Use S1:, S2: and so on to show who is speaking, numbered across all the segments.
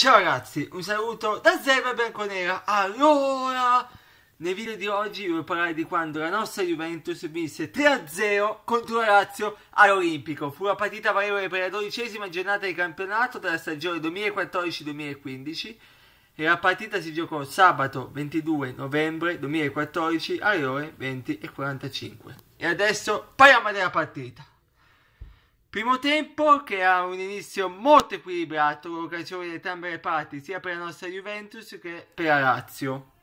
S1: Ciao ragazzi, un saluto da Zerba Bianconera. Allora, nel video di oggi vi parlare di quando la nostra Juventus vinse 3-0 contro la Lazio all'Olimpico. Fu la partita valevole per la dodicesima giornata di campionato della stagione 2014-2015 e la partita si giocò sabato 22 novembre 2014 alle ore 20.45. E adesso parliamo della partita. Primo tempo che ha un inizio molto equilibrato con occasioni di entrambe le parti, sia per la nostra Juventus che per la Lazio.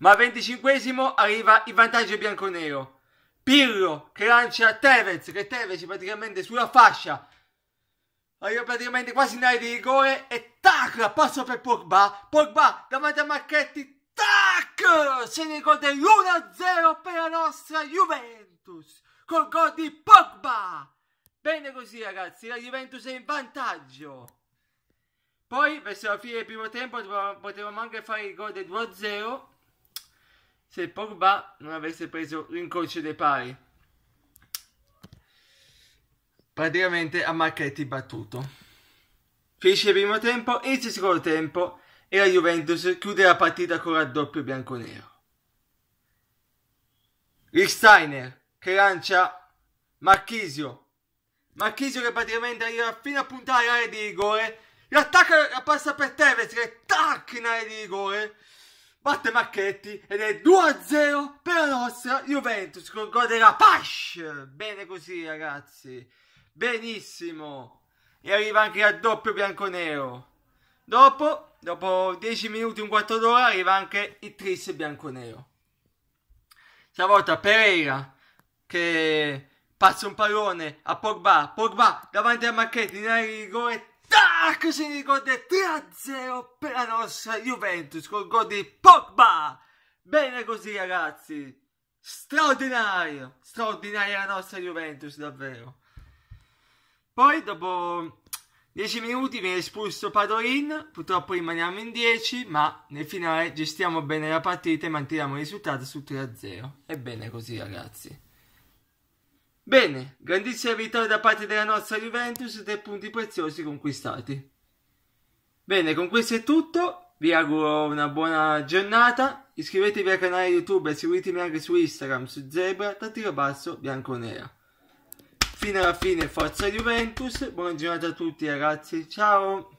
S1: Ma al venticinquesimo arriva il vantaggio bianconero. Pirlo che lancia Tevez, che Tevez praticamente sulla fascia. Arriva praticamente quasi in area di rigore e tac, passo per Pogba. Pogba davanti a Marchetti, tac! Se ne ricorda l'1-0 per la nostra Juventus. Col gol di Pogba! Bene così ragazzi, la Juventus è in vantaggio. Poi verso la fine del primo tempo potevamo anche fare il gol del 2-0 se Pogba non avesse preso l'incorcio dei pari. Praticamente a Marchetti battuto. Finisce il primo tempo, inizia il secondo tempo e la Juventus chiude la partita con raddoppio bianco-nero. Rick Steiner che lancia Marchisio Marchisio che praticamente arriva fino a puntare l'area di rigore. L'attacca la passa per Tevez che tac in area di rigore. Batte Marchetti ed è 2-0 per la nostra Juventus con gol della Pash. Bene così ragazzi. Benissimo. E arriva anche il doppio bianco-nero. Dopo, dopo 10 minuti, un quarto d'ora, arriva anche il tris bianco-nero. Stavolta Pereira che passa un pallone a Pogba, Pogba davanti a Marchetti, in area di rigore, tac, si ricorde 3-0 per la nostra Juventus col gol di Pogba. Bene così ragazzi, straordinario, straordinaria la nostra Juventus davvero. Poi dopo 10 minuti viene espulso Padoin, purtroppo rimaniamo in 10, ma nel finale gestiamo bene la partita e manteniamo il risultato su 3-0. Ebbene così ragazzi. Bene, grandissima vittoria da parte della nostra Juventus e tre punti preziosi conquistati. Bene, con questo è tutto. Vi auguro una buona giornata. Iscrivetevi al canale YouTube e seguitemi anche su Instagram, su Zebra, tattico Basso, Bianco Nera. Fino alla fine, forza Juventus. Buona giornata a tutti ragazzi, ciao!